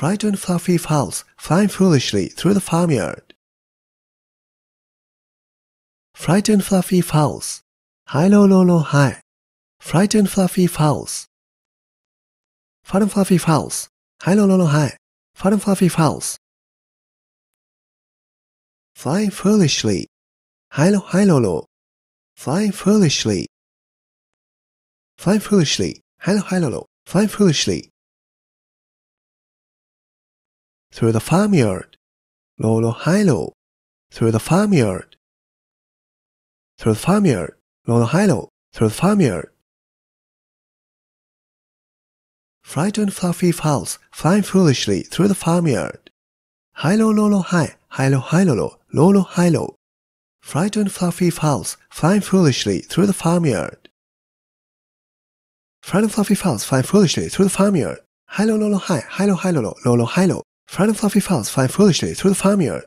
Frightened fluffy fowls flying foolishly through the farmyard. Frightened fluffy fowls. Hi, lo lo lo hi. Frightened fluffy fowls. Frightened fluffy fowls. Hi, lo lo lo hi. Frightened fluffy fowls. Flying foolishly. Hi, lo hi, lo lo. Flying foolishly. Flying foolishly. Hi, lo hi, lo lo. Flying foolishly. through the farmyard. Lolo Hilo, through the farmyard. Through the farmyard. Lolo Hilo, through the farmyard. Frightened fluffy fowls flying foolishly through the farmyard. Hilo Lolo Hi, Hilo Hilolo, Lolo Hilo. Frightened fluffy fowls flying foolishly through the farmyard. Frightened fluffy fowls flying foolishly through the farmyard. Hilo Lolo Hi, Hilo Hilolo, Lolo Hilo. Fran and Fluffy Fowls fly foolishly through the farmyard.